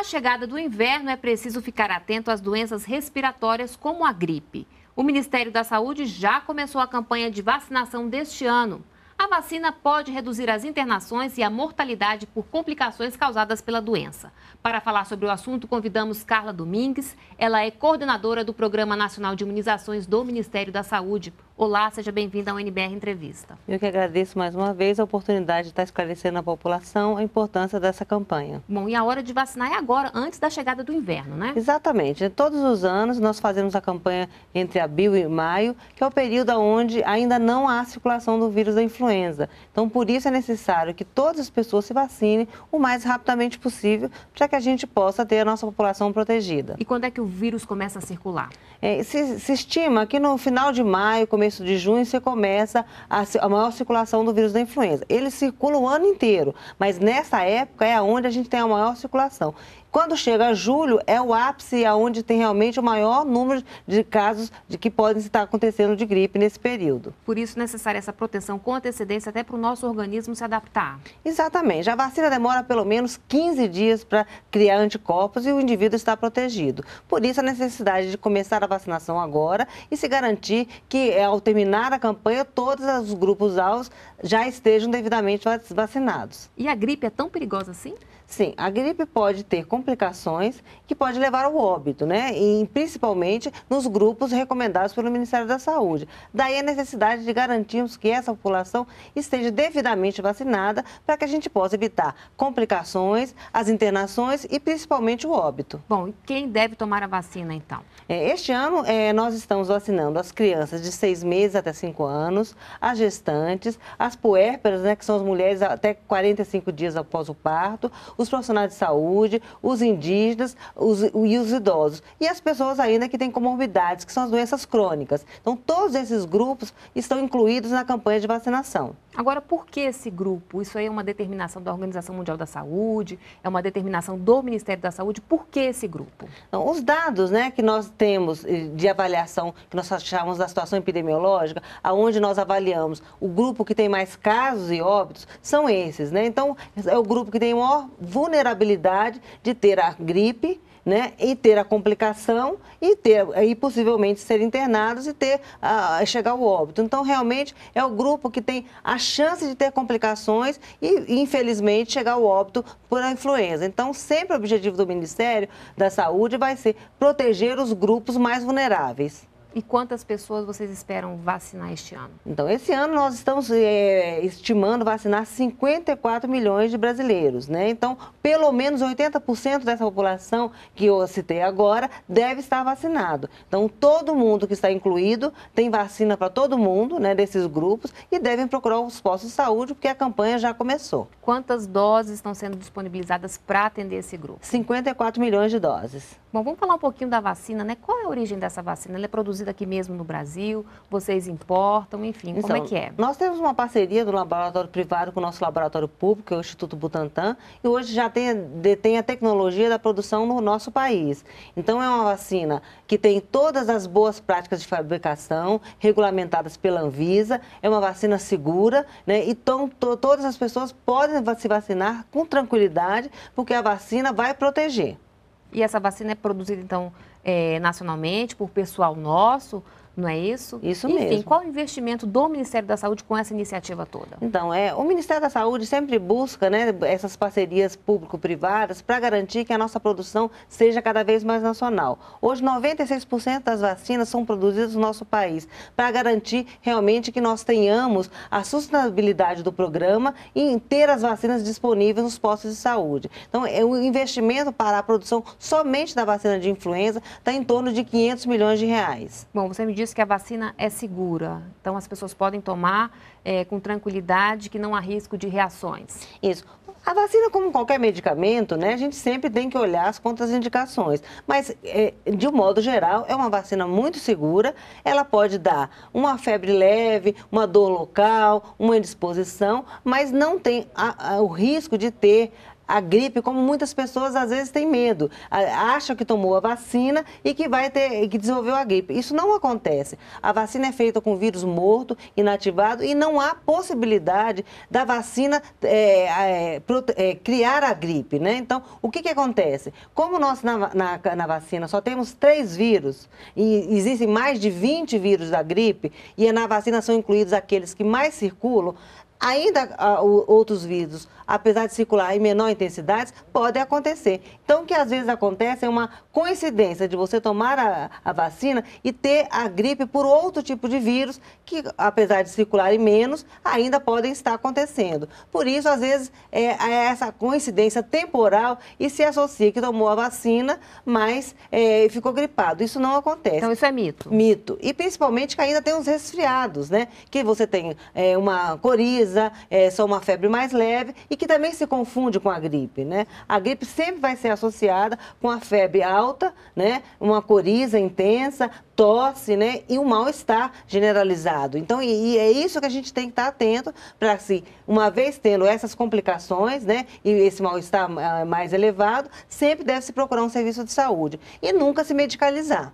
a chegada do inverno, é preciso ficar atento às doenças respiratórias como a gripe. O Ministério da Saúde já começou a campanha de vacinação deste ano. A vacina pode reduzir as internações e a mortalidade por complicações causadas pela doença. Para falar sobre o assunto, convidamos Carla Domingues. Ela é coordenadora do Programa Nacional de Imunizações do Ministério da Saúde. Olá, seja bem-vindo ao NBR Entrevista. Eu que agradeço mais uma vez a oportunidade de estar esclarecendo à população a importância dessa campanha. Bom, e a hora de vacinar é agora, antes da chegada do inverno, né? Exatamente. Todos os anos nós fazemos a campanha entre abril e maio, que é o período onde ainda não há circulação do vírus da influenza. Então, por isso é necessário que todas as pessoas se vacinem o mais rapidamente possível, para que a gente possa ter a nossa população protegida. E quando é que o vírus começa a circular? É, se, se estima que no final de maio, começo começo de junho você começa a, a maior circulação do vírus da influenza. Ele circula o ano inteiro, mas nessa época é onde a gente tem a maior circulação. Quando chega julho, é o ápice é aonde tem realmente o maior número de casos de que podem estar acontecendo de gripe nesse período. Por isso, necessária essa proteção com antecedência até para o nosso organismo se adaptar. Exatamente. A vacina demora pelo menos 15 dias para criar anticorpos e o indivíduo está protegido. Por isso, a necessidade de começar a vacinação agora e se garantir que ao é ao terminar a campanha, todos os grupos alvos já estejam devidamente vacinados. E a gripe é tão perigosa assim? Sim, a gripe pode ter complicações que pode levar ao óbito, né? E principalmente nos grupos recomendados pelo Ministério da Saúde. Daí a necessidade de garantirmos que essa população esteja devidamente vacinada para que a gente possa evitar complicações, as internações e principalmente o óbito. Bom, e quem deve tomar a vacina então? É, este ano é, nós estamos vacinando as crianças de 6 meses até 5 anos, as gestantes, as puérperas, né, que são as mulheres até 45 dias após o parto, os profissionais de saúde, os indígenas os, e os idosos. E as pessoas ainda que têm comorbidades, que são as doenças crônicas. Então, todos esses grupos estão incluídos na campanha de vacinação. Agora, por que esse grupo? Isso aí é uma determinação da Organização Mundial da Saúde, é uma determinação do Ministério da Saúde. Por que esse grupo? Então, os dados né, que nós temos eh, de avaliação, que nós chamamos da situação epidemiológica, aonde nós avaliamos o grupo que tem mais casos e óbitos, são esses. Né? Então, é o grupo que tem maior vulnerabilidade de ter a gripe, né, e ter a complicação e ter e possivelmente ser internados e ter uh, chegar ao óbito. Então realmente é o grupo que tem a chance de ter complicações e infelizmente chegar ao óbito por influenza. Então sempre o objetivo do Ministério da Saúde vai ser proteger os grupos mais vulneráveis. E quantas pessoas vocês esperam vacinar este ano? Então, esse ano nós estamos é, estimando vacinar 54 milhões de brasileiros, né? Então, pelo menos 80% dessa população que eu citei agora deve estar vacinado. Então, todo mundo que está incluído tem vacina para todo mundo, né, desses grupos, e devem procurar os postos de saúde, porque a campanha já começou. Quantas doses estão sendo disponibilizadas para atender esse grupo? 54 milhões de doses. Bom, vamos falar um pouquinho da vacina, né? Qual é a origem dessa vacina? Ela é produzida produzida aqui mesmo no Brasil? Vocês importam? Enfim, então, como é então, que é? Nós temos uma parceria do laboratório privado com o nosso laboratório público, que é o Instituto Butantan, e hoje já tem, detém a tecnologia da produção no nosso país. Então, é uma vacina que tem todas as boas práticas de fabricação regulamentadas pela Anvisa, é uma vacina segura, né? Então, to, todas as pessoas podem se vacinar com tranquilidade, porque a vacina vai proteger. E essa vacina é produzida, então, é, nacionalmente, por pessoal nosso, não é isso? Isso Enfim, mesmo. Enfim, qual o investimento do Ministério da Saúde com essa iniciativa toda? Então, é, o Ministério da Saúde sempre busca né, essas parcerias público-privadas para garantir que a nossa produção seja cada vez mais nacional. Hoje, 96% das vacinas são produzidas no nosso país, para garantir realmente que nós tenhamos a sustentabilidade do programa e ter as vacinas disponíveis nos postos de saúde. Então, é o investimento para a produção somente da vacina de influenza está em torno de 500 milhões de reais. Bom, você me disse que a vacina é segura, então as pessoas podem tomar é, com tranquilidade, que não há risco de reações. Isso. A vacina, como qualquer medicamento, né, a gente sempre tem que olhar as contraindicações. Mas, é, de um modo geral, é uma vacina muito segura. Ela pode dar uma febre leve, uma dor local, uma indisposição, mas não tem a, a, o risco de ter a gripe, como muitas pessoas às vezes têm medo, acham que tomou a vacina e que vai ter, que desenvolveu a gripe. Isso não acontece. A vacina é feita com vírus morto, inativado e não há possibilidade da vacina é, é, é, criar a gripe, né? Então, o que, que acontece? Como nós na, na, na vacina só temos três vírus e existem mais de 20 vírus da gripe e na vacina são incluídos aqueles que mais circulam, Ainda ah, outros vírus, apesar de circular em menor intensidade, podem acontecer. Então, o que às vezes acontece é uma coincidência de você tomar a, a vacina e ter a gripe por outro tipo de vírus que, apesar de circular em menos, ainda podem estar acontecendo. Por isso, às vezes, é, é essa coincidência temporal e se associa que tomou a vacina, mas é, ficou gripado. Isso não acontece. Então, isso é mito. Mito. E principalmente que ainda tem os resfriados, né? Que você tem é, uma coriza, influenza, é só uma febre mais leve e que também se confunde com a gripe, né? A gripe sempre vai ser associada com a febre alta, né? Uma coriza intensa, tosse, né? E um mal-estar generalizado. Então, e, e, é isso que a gente tem que estar tá atento para se, uma vez tendo essas complicações, né? E esse mal-estar é, mais elevado, sempre deve se procurar um serviço de saúde e nunca se medicalizar.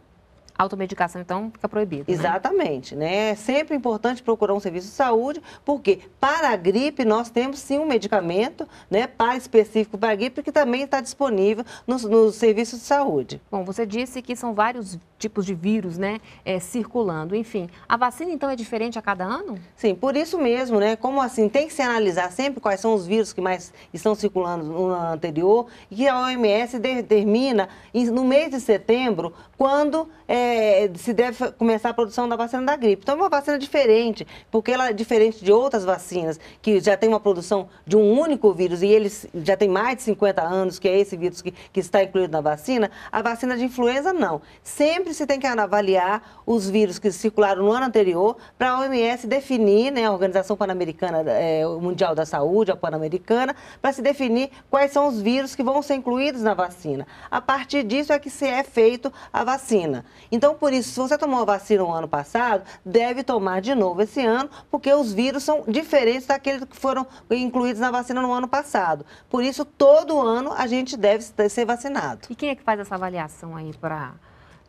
Automedicação, então, fica proibida. Né? Exatamente, né? É sempre importante procurar um serviço de saúde, porque para a gripe nós temos sim um medicamento, né, para específico para a gripe, que também está disponível nos, nos serviços de saúde. Bom, você disse que são vários tipos de vírus, né, é, circulando. Enfim, a vacina então é diferente a cada ano? Sim, por isso mesmo, né? Como assim, tem que se analisar sempre quais são os vírus que mais estão circulando no ano anterior e que a OMS determina no mês de setembro quando é, se deve começar a produção da vacina da gripe. Então é uma vacina diferente, porque ela é diferente de outras vacinas que já tem uma produção de um único vírus e eles já tem mais de 50 anos, que é esse vírus que, que está incluído na vacina. A vacina de influenza não. Sempre sempre se tem que avaliar os vírus que circularam no ano anterior para a OMS definir, né, a Organização Pan-Americana é, Mundial da Saúde, a Pan-Americana, para se definir quais são os vírus que vão ser incluídos na vacina. A partir disso é que se é feito a vacina. Então, por isso, se você tomou a vacina no ano passado, deve tomar de novo esse ano, porque os vírus são diferentes daqueles que foram incluídos na vacina no ano passado. Por isso, todo ano a gente deve ser vacinado. E quem é que faz essa avaliação aí para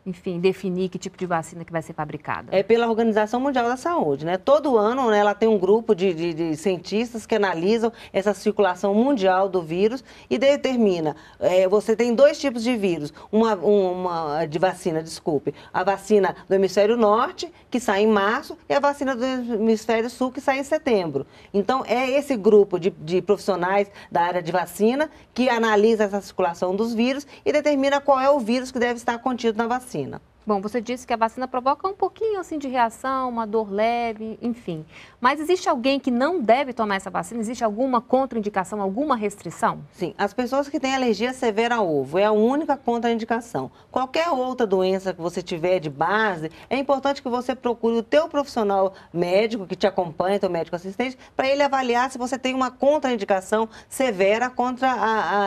enfim, definir que tipo de vacina que vai ser fabricada? É pela Organização Mundial da Saúde, né? Todo ano né, ela tem um grupo de, de, de cientistas que analisam essa circulação mundial do vírus e determina. É, você tem dois tipos de vírus, uma, uma de vacina, desculpe. A vacina do hemisfério norte, que sai em março, e a vacina do hemisfério sul, que sai em setembro. Então, é esse grupo de, de profissionais da área de vacina que analisa essa circulação dos vírus e determina qual é o vírus que deve estar contido na vacina. 呢。Bom, você disse que a vacina provoca um pouquinho assim de reação, uma dor leve, enfim. Mas existe alguém que não deve tomar essa vacina? Existe alguma contraindicação, alguma restrição? Sim, as pessoas que têm alergia severa ao ovo é a única contraindicação. Qualquer outra doença que você tiver de base, é importante que você procure o teu profissional médico que te acompanha, teu médico assistente, para ele avaliar se você tem uma contraindicação severa contra a,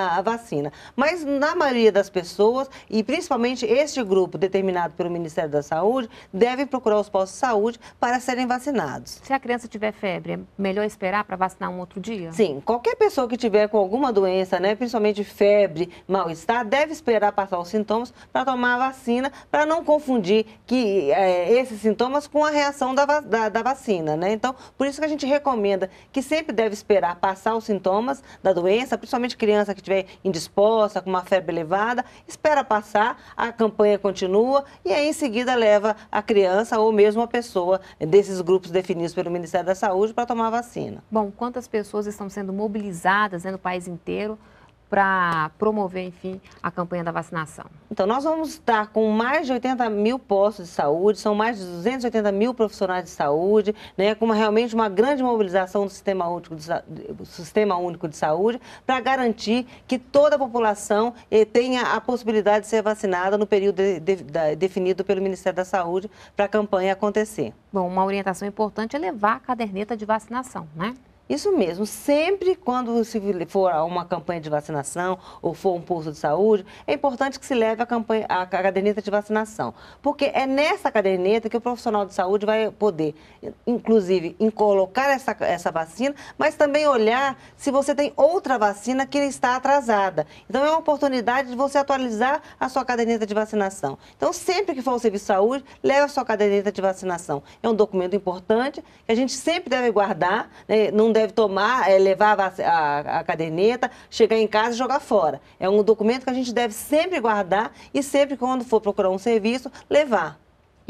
a, a vacina. Mas na maioria das pessoas, e principalmente este grupo determinado pelo Ministério da Saúde devem procurar os postos de saúde para serem vacinados. Se a criança tiver febre, é melhor esperar para vacinar um outro dia? Sim, qualquer pessoa que tiver com alguma doença, né, principalmente febre, mal-estar, deve esperar passar os sintomas para tomar a vacina, para não confundir que é, esses sintomas com a reação da, da, da vacina, né? Então, por isso que a gente recomenda que sempre deve esperar passar os sintomas da doença, principalmente criança que estiver indisposta, com uma febre elevada, espera passar, a campanha continua e aí em seguida leva a criança ou mesmo a pessoa desses grupos definidos pelo Ministério da Saúde para tomar a vacina. Bom, quantas pessoas estão sendo mobilizadas né, no país inteiro para promover, enfim, a campanha da vacinação? Então, nós vamos estar com mais de 80 mil postos de saúde, são mais de 280 mil profissionais de saúde, né, com uma, realmente uma grande mobilização do Sistema Único de, do Sistema Único de Saúde para garantir que toda a população eh, tenha a possibilidade de ser vacinada no período de, de, definido pelo Ministério da Saúde para a campanha acontecer. Bom, uma orientação importante é levar a caderneta de vacinação, né? Isso mesmo, sempre quando se for uma campanha de vacinação ou for um posto de saúde, é importante que se leve a, campanha, a caderneta de vacinação, porque é nessa caderneta que o profissional de saúde vai poder, inclusive, em colocar essa, essa vacina, mas também olhar se você tem outra vacina que está atrasada. Então, é uma oportunidade de você atualizar a sua caderneta de vacinação. Então, sempre que for ao serviço de saúde, leve a sua caderneta de vacinação. É um documento importante que a gente sempre deve guardar, né? não deve deve tomar, é, levar a, a, a, caderneta, chegar em casa e jogar fora. É um documento que a gente deve sempre guardar e sempre, quando for procurar um serviço, levar.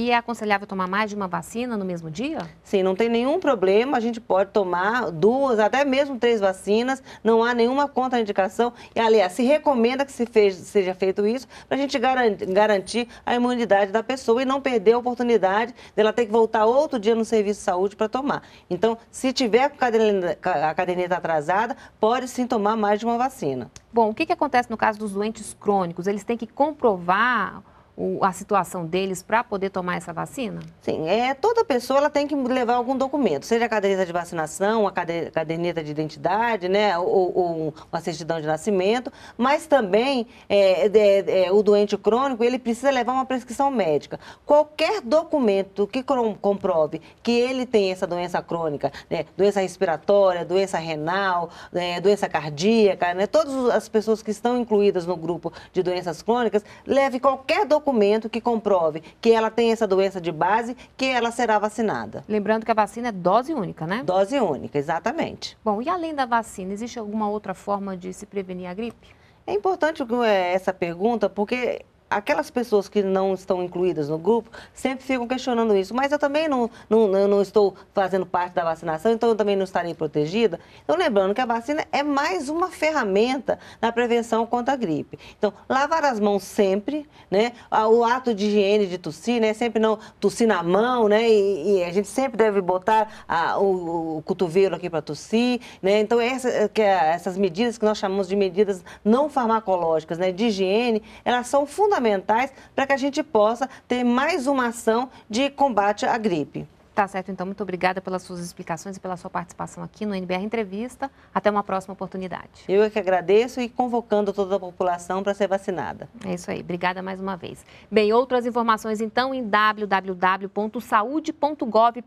E é aconselhável tomar mais de uma vacina no mesmo dia? Sim, não tem nenhum problema, a gente pode tomar duas, até mesmo três vacinas, não há nenhuma contraindicação. E, aliás, se recomenda que se fez, seja feito isso para a gente garantir a imunidade da pessoa e não perder a oportunidade dela ter que voltar outro dia no serviço de saúde para tomar. Então, se tiver com a caderneta atrasada, pode sim tomar mais de uma vacina. Bom, o que, que acontece no caso dos doentes crônicos? Eles têm que comprovar o, a situação deles para poder tomar essa vacina? Sim, é, toda pessoa ela tem que levar algum documento, seja a caderneta de vacinação, a caderneta de identidade, né, ou, ou uma certidão de nascimento, mas também é, é, é, o doente crônico ele precisa levar uma prescrição médica. Qualquer documento que comprove que ele tem essa doença crônica, né, doença respiratória, doença renal, né, doença cardíaca, né, todas as pessoas que estão incluídas no grupo de doenças crônicas, leve qualquer documento documento que comprove que ela tem essa doença de base, que ela será vacinada. Lembrando que a vacina é dose única, né? Dose única, exatamente. Bom, e além da vacina, existe alguma outra forma de se prevenir a gripe? É importante é essa pergunta porque aquelas pessoas que não estão incluídas no grupo sempre ficam questionando isso. Mas eu também não, não, não estou fazendo parte da vacinação, então eu também não estarei protegida. Então, lembrando que a vacina é mais uma ferramenta na prevenção contra a gripe. Então, lavar as mãos sempre, né? O ato de higiene de tossir, né? Sempre não tossir na mão, né? E, e a gente sempre deve botar a, o, o, cotovelo aqui para tossir, né? Então, essa, que, é, essas medidas que nós chamamos de medidas não farmacológicas, né? De higiene, elas são fundamentais fundamentais para que a gente possa ter mais uma ação de combate à gripe. Tá certo, então, muito obrigada pelas suas explicações e pela sua participação aqui no NBR Entrevista. Até uma próxima oportunidade. Eu é que agradeço e convocando toda a população para ser vacinada. É isso aí, obrigada mais uma vez. Bem, outras informações então em www.saude.gov.br.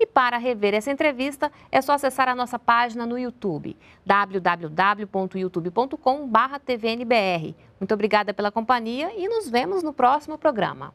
E para rever essa entrevista, é só acessar a nossa página no YouTube, www.youtube.com.br. Muito obrigada pela companhia e nos vemos no próximo programa.